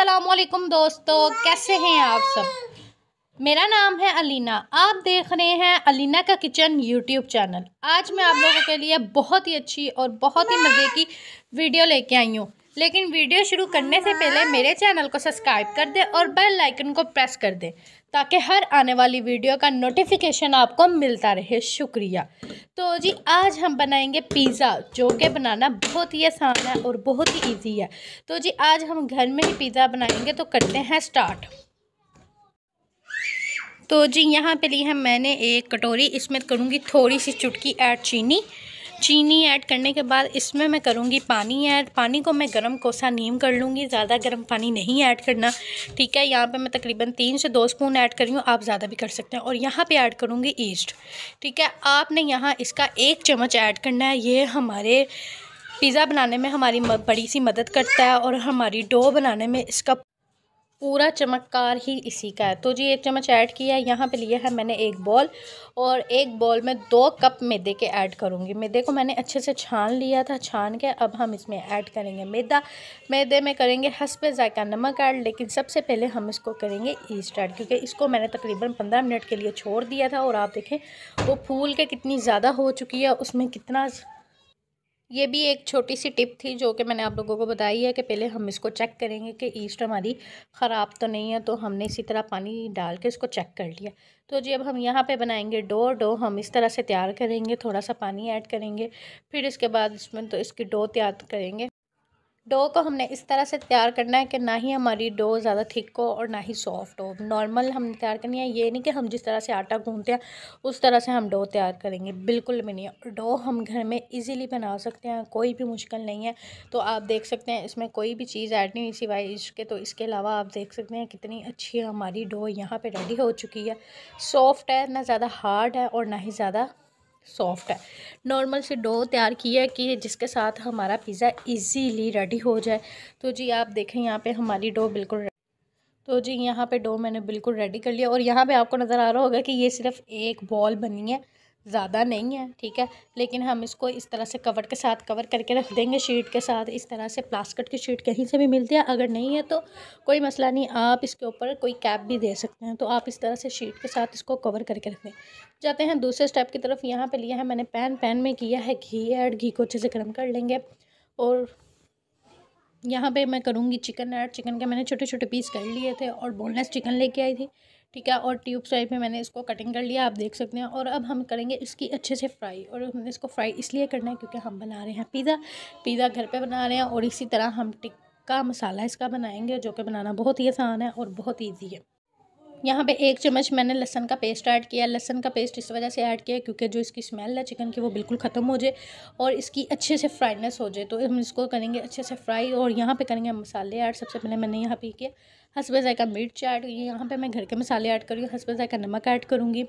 असलकुम दोस्तों कैसे हैं आप सब मेरा नाम है अलीना आप देख रहे हैं अलीना का किचन यूट्यूब चैनल आज मैं आप लोगों के लिए बहुत ही अच्छी और बहुत ही मज़े की वीडियो लेके आई हूँ लेकिन वीडियो शुरू करने से पहले मेरे चैनल को सब्सक्राइब कर दें और बेल आइकन को प्रेस कर दें ताकि हर आने वाली वीडियो का नोटिफिकेशन आपको मिलता रहे शुक्रिया तो जी आज हम बनाएंगे पिज़्ज़ा जो कि बनाना बहुत ही आसान है और बहुत ही इजी है तो जी आज हम घर में ही पिज़्ज़ा बनाएंगे तो करते हैं स्टार्ट तो जी यहाँ पे ली है मैंने एक कटोरी इसमें करूँगी थोड़ी सी चुटकी ऐड चीनी चीनी ऐड करने के बाद इसमें मैं करूँगी पानी ऐड पानी को मैं गर्म कोसा नीम कर लूँगी ज़्यादा गर्म पानी नहीं ऐड करना ठीक है यहाँ पे मैं तकरीबन तीन से दो स्पून ऐड करी हूँ आप ज़्यादा भी कर सकते हैं और यहाँ पे ऐड करूँगी ईस्ट ठीक है आपने यहाँ इसका एक चम्मच ऐड करना है ये हमारे पिज़्ज़ा बनाने में हमारी बड़ी सी मदद करता है और हमारी डो बनाने में इसका पूरा चमककार ही इसी का है तो जी एक चम्मच ऐड किया है यहाँ पे लिया है मैंने एक बॉल और एक बॉल में दो कप मैदे के ऐड करूँगी मैदे को मैंने अच्छे से छान लिया था छान के अब हम इसमें ऐड करेंगे मैदा मैदे में करेंगे हंसपे ज़ायका नमक ऐड लेकिन सबसे पहले हम इसको करेंगे ईस्ट ऐड क्योंकि इसको मैंने तकरीबन पंद्रह मिनट के लिए छोड़ दिया था और आप देखें वो फूल के कितनी ज़्यादा हो चुकी है उसमें कितना ये भी एक छोटी सी टिप थी जो कि मैंने आप लोगों को बताई है कि पहले हम इसको चेक करेंगे कि ईस्ट हमारी ख़राब तो नहीं है तो हमने इसी तरह पानी डाल के इसको चेक कर लिया तो जी अब हम यहाँ पे बनाएंगे डो डो हम इस तरह से तैयार करेंगे थोड़ा सा पानी ऐड करेंगे फिर इसके बाद इसमें तो इसकी डो तैयार करेंगे डो को तो हमने इस तरह से तैयार करना है कि ना ही हमारी डो ज़्यादा थिक हो और ना ही सॉफ्ट हो नॉर्मल हमने तैयार करनी है ये नहीं कि हम जिस तरह से आटा गूंथते हैं उस तरह से हम डो तैयार करेंगे बिल्कुल भी नहीं और डो हम घर में इजीली बना सकते हैं कोई भी मुश्किल नहीं है तो आप देख सकते हैं इसमें कोई भी चीज़ ऐड नहीं हुई सिवाय इसके तो इसके अलावा आप देख सकते हैं कितनी अच्छी हमारी डो यहाँ पर रेडी हो चुकी है सॉफ्ट है ना ज़्यादा हार्ड है और ना ही ज़्यादा सॉफ्ट है नॉर्मल से डो तैयार की है कि जिसके साथ हमारा पिज़्ज़ा इजीली रेडी हो जाए तो जी आप देखें यहाँ पे हमारी डो बिल्कुल तो जी यहाँ पे डो मैंने बिल्कुल रेडी कर लिया और यहाँ पे आपको नज़र आ रहा होगा कि ये सिर्फ एक बॉल बनी है ज़्यादा नहीं है ठीक है लेकिन हम इसको इस तरह से कवर के साथ कवर करके रख देंगे शीट के साथ इस तरह से प्लास्टिक की शीट कहीं से भी मिलती है अगर नहीं है तो कोई मसला नहीं आप इसके ऊपर कोई कैप भी दे सकते हैं तो आप इस तरह से शीट के साथ इसको कवर करके रख दें जाते हैं दूसरे स्टेप की तरफ यहाँ पर लिया है मैंने पैन पैन में किया है घी ऐड घी को अच्छे से गर्म कर लेंगे और यहाँ पर मैं करूँगी चिकन ऐड चिकन के मैंने छोटे छोटे पीस कर लिए थे और बोनलेस चिकन लेके आई थी ठीक है और ट्यूब टाइप में मैंने इसको कटिंग कर लिया आप देख सकते हैं और अब हम करेंगे इसकी अच्छे से फ्राई और हमने इसको फ्राई इसलिए करना है क्योंकि हम बना रहे हैं पिज़्ज़ा पिज़्ज़ा घर पे बना रहे हैं और इसी तरह हम टिक्का मसाला इसका बनाएंगे जो कि बनाना बहुत ही आसान है और बहुत ईजी है यहाँ पे एक चम्मच मैंने लहसन का पेस्ट ऐड किया लहसन का पेस्ट इस वजह से ऐड किया क्योंकि जो इसकी स्मेल है चिकन की वो बिल्कुल ख़त्म हो जाए और इसकी अच्छे से फ्राइनेस हो जाए तो हम इसको करेंगे अच्छे से फ्राई और यहाँ पे करेंगे मसाले ऐड सबसे पहले मैंने यहाँ पे किया हसब जैका मिर्च ऐड की यहाँ पर मैं घर के मसाले ऐड करूँगी हसब जैका नमक ऐड करूँगी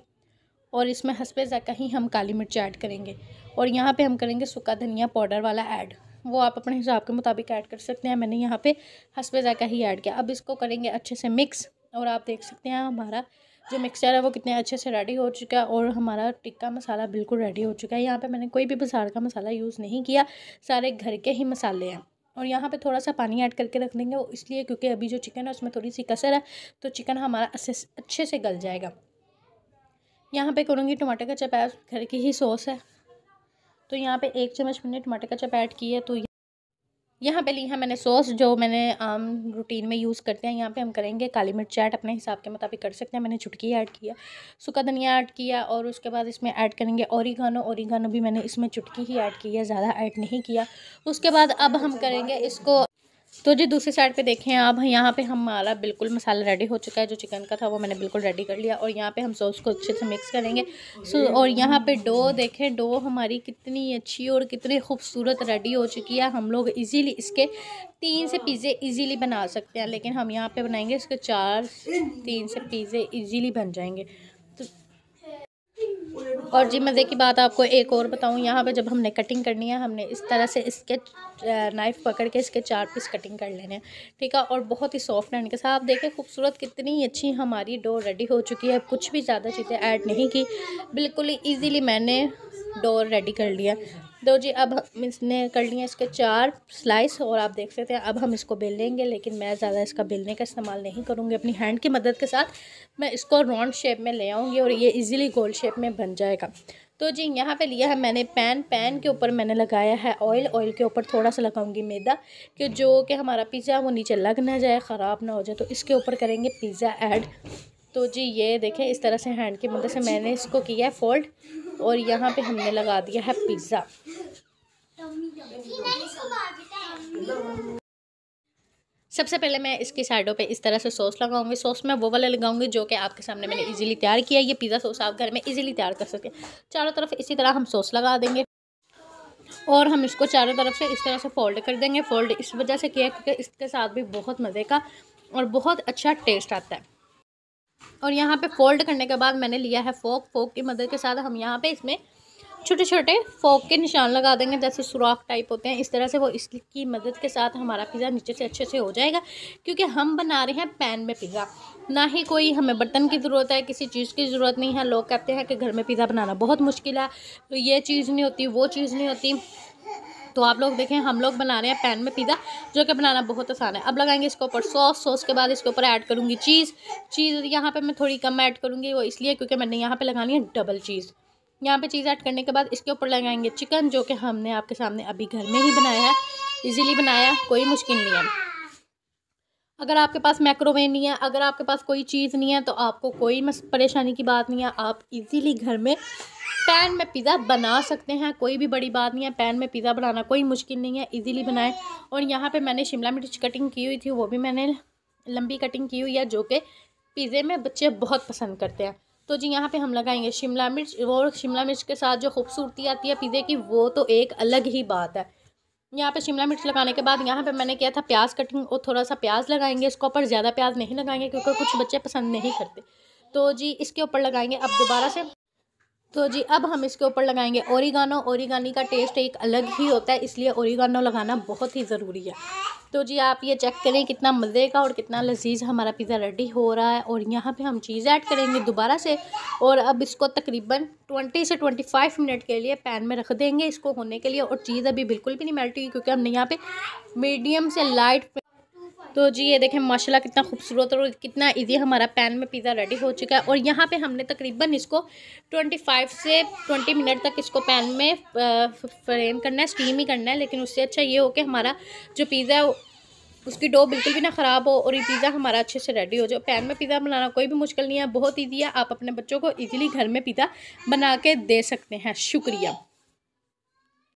और इसमें हसब जैक़ा ही हम काली मिर्च ऐड करेंगे और यहाँ पर हम करेंगे सूखा धनिया पाउडर वाला ऐड वो आप अपने हिसाब के मुताबिक ऐड कर सकते हैं मैंने यहाँ पे हसब जैक़ा ही ऐड किया अब इसको करेंगे अच्छे से मिक्स और आप देख सकते हैं हमारा जो मिक्सचर है वो कितने अच्छे से रेडी हो चुका है और हमारा टिक्का मसाला बिल्कुल रेडी हो चुका है यहाँ पे मैंने कोई भी बाजार का मसाला यूज़ नहीं किया सारे घर के ही मसाले हैं और यहाँ पे थोड़ा सा पानी ऐड करके रख देंगे वो इसलिए क्योंकि अभी जो चिकन है उसमें थोड़ी सी कसर है तो चिकन हमारा अच्छे से गल जाएगा यहाँ पर करूँगी टमाटर का चपैट घर की ही सॉस है तो यहाँ पर एक चम्मच मैंने टमाटर का चपैट की है तो यहाँ पे लिया है मैंने सॉस जो मैंने आम रूटीन में यूज़ करते हैं यहाँ पे हम करेंगे काली मिर्च ऐड अपने हिसाब के मुताबिक कर सकते हैं मैंने चुटकी ऐड किया सूखा धनिया ऐड किया और उसके बाद इसमें ऐड करेंगे औरिगानो औरिगानो भी मैंने इसमें चुटकी ही ऐड की है ज़्यादा ऐड नहीं किया उसके बाद अब हम करेंगे इसको तो जी दूसरी साइड पे देखें आप यहाँ पे हमारा बिल्कुल मसाला रेडी हो चुका है जो चिकन का था वो मैंने बिल्कुल रेडी कर लिया और यहाँ पे हम सॉस को अच्छे से मिक्स करेंगे सो और यहाँ पे डो देखें डो हमारी कितनी अच्छी और कितनी खूबसूरत रेडी हो चुकी है हम लोग इजीली इसके तीन से पिज़्ज़े इजीली बना सकते हैं लेकिन हम यहाँ पे बनाएंगे इसके चार तीन से पिज़्ज़े ईजीली बन जाएंगे और जी मज़े की बात आपको एक और बताऊँ यहाँ पर जब हमने कटिंग करनी है हमने इस तरह से इसके नाइफ़ पकड़ के इसके चार पीस कटिंग कर लेने हैं ठीक है और बहुत ही सॉफ्ट रहने के साथ आप देखें खूबसूरत कितनी अच्छी हमारी डो रेडी हो चुकी है कुछ भी ज़्यादा चीज़ें ऐड नहीं की बिल्कुल ईजीली मैंने डोर रेडी कर लिया दो जी अब हम इसने कर लिए इसके चार स्लाइस और आप देख सकते हैं अब हम इसको बेल लेंगे लेकिन मैं ज़्यादा इसका बेलने का इस्तेमाल नहीं करूँगी अपनी हैंड की मदद के साथ मैं इसको राउंड शेप में ले आऊँगी और ये इजीली गोल शेप में बन जाएगा तो जी यहाँ पे लिया है मैंने पैन पैन के ऊपर मैंने लगाया है ऑयल ऑयल के ऊपर थोड़ा सा लगाऊंगी मैदा कि जो कि हमारा पिज़्ज़ा वो नीचे लग ना जाए ख़राब ना हो जाए तो इसके ऊपर करेंगे पिज़्ज़ा ऐड तो जी ये देखें इस तरह से हैंड की मदद से मैंने इसको किया है फोल्ड और यहाँ पे हमने लगा दिया है पिज़्ज़ा सबसे पहले मैं इसके साइडों पे इस तरह से सॉस लगाऊंगी सॉस मैं वो वाला लगाऊंगी जो कि आपके सामने मैंने इजीली तैयार किया ये पिज़्ज़ा सॉस आप घर में इजीली तैयार कर सकते हैं चारों तरफ इसी तरह हम सॉस लगा देंगे और हम इसको चारों तरफ से इस तरह से फोल्ड कर देंगे फोल्ड इस वजह से किया क्योंकि इसके साथ भी बहुत मज़े का और बहुत अच्छा टेस्ट आता है और यहाँ पे फोल्ड करने के बाद मैंने लिया है फोक फोक की मदद के साथ हम यहाँ पे इसमें छोटे छोटे फोक के निशान लगा देंगे जैसे सुराख टाइप होते हैं इस तरह से वो इसकी मदद के साथ हमारा पिज़्ज़ा नीचे से अच्छे से हो जाएगा क्योंकि हम बना रहे हैं पैन में पिज़्ज़ा ना ही कोई हमें बर्तन की ज़रूरत है किसी चीज़ की ज़रूरत नहीं है लोग कहते हैं कि घर में पिज़्ज़ा बनाना बहुत मुश्किल है तो ये चीज़ नहीं होती वो चीज़ नहीं होती तो आप लोग देखें हम लोग बना रहे हैं पैन में पिज़्ज़ा जो कि बनाना बहुत आसान है अब लगाएंगे इसके ऊपर सॉस सॉस के बाद इसके ऊपर ऐड करूँगी चीज़ चीज़ यहाँ पर मैं थोड़ी कम ऐड करूँगी वो इसलिए क्योंकि मैंने यहाँ पर लगानी है डबल चीज़ यहाँ पे चीज़ ऐड करने के बाद इसके ऊपर लगाएंगे चिकन जो कि हमने आपके सामने अभी घर में ही बनाया है इजीली बनाया कोई मुश्किल नहीं है अगर आपके पास माइक्रोवेव नहीं है अगर आपके पास कोई चीज़ नहीं है तो आपको कोई परेशानी की बात नहीं है आप इजीली घर में पैन में पिज़्ज़ा बना सकते हैं कोई भी बड़ी बात नहीं है पैन में पिज़्ज़ा बनाना कोई मुश्किल नहीं है इजीली बनाएं और यहाँ पे मैंने शिमला मिर्च कटिंग की हुई थी वो भी मैंने लंबी कटिंग की हुई है जो कि पिज़्ज़े में बच्चे बहुत पसंद करते हैं तो जी यहाँ पे हम लगाएंगे शिमला मिर्च और शिमला मिर्च के साथ जो खूबसूरती आती है पिज़्ज़े की वो तो एक अलग ही बात है यहाँ पे शिमला मिर्च लगाने के बाद यहाँ पे मैंने किया था प्याज कटिंग और थोड़ा सा प्याज लगाएंगे इसके ऊपर ज़्यादा प्याज नहीं लगाएंगे क्योंकि कुछ बच्चे पसंद नहीं करते तो जी इसके ऊपर लगाएंगे अब दोबारा से तो जी अब हम इसके ऊपर लगाएंगे ओरिगानो ओरिगानी का टेस्ट एक अलग ही होता है इसलिए ओरिगानो लगाना बहुत ही ज़रूरी है तो जी आप ये चेक करें कितना मज़े का और कितना लजीज हमारा पिज़्ज़ा रेडी हो रहा है और यहाँ पे हम चीज़ ऐड करेंगे दोबारा से और अब इसको तकरीबन 20 से 25 मिनट के लिए पैन में रख देंगे इसको होने के लिए और चीज़ अभी बिल्कुल भी नहीं मेल्ट हुई क्योंकि हमने यहाँ पर मीडियम से लाइट तो जी ये देखें माशाल्लाह कितना खूबसूरत और कितना इजी हमारा पैन में पिज़्ज़ा रेडी हो चुका है और यहाँ पे हमने तकरीबन इसको 25 से 20 मिनट तक इसको पैन में फ्रेम करना है स्टीम ही करना है लेकिन उससे अच्छा ये हो कि हमारा जो पिज़्ज़ा है उसकी डो बिल्कुल भी ना ख़राब हो और ये पिज़्ज़ा हमारा अच्छे से रेडी हो जाए पैन में पिज़्ज़ा बनाना कोई भी मुश्किल नहीं है बहुत ईजी है आप अपने बच्चों को ईजिली घर में पिज़्ज़ा बना के दे सकते हैं शुक्रिया